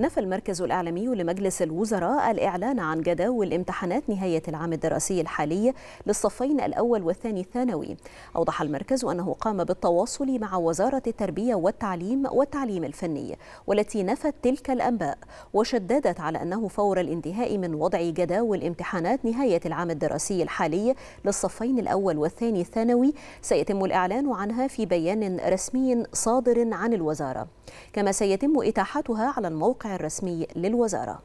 نفى المركز الإعلامي لمجلس الوزراء الإعلان عن جداول امتحانات نهاية العام الدراسي الحالي للصفين الأول والثاني الثانوي أوضح المركز أنه قام بالتواصل مع وزارة التربية والتعليم والتعليم الفني والتي نفت تلك الأنباء وشددت على أنه فور الانتهاء من وضع جداول امتحانات نهاية العام الدراسي الحالي للصفين الأول والثاني الثانوي سيتم الإعلان عنها في بيان رسمي صادر عن الوزارة كما سيتم إتاحتها على الموقع الرسمي للوزارة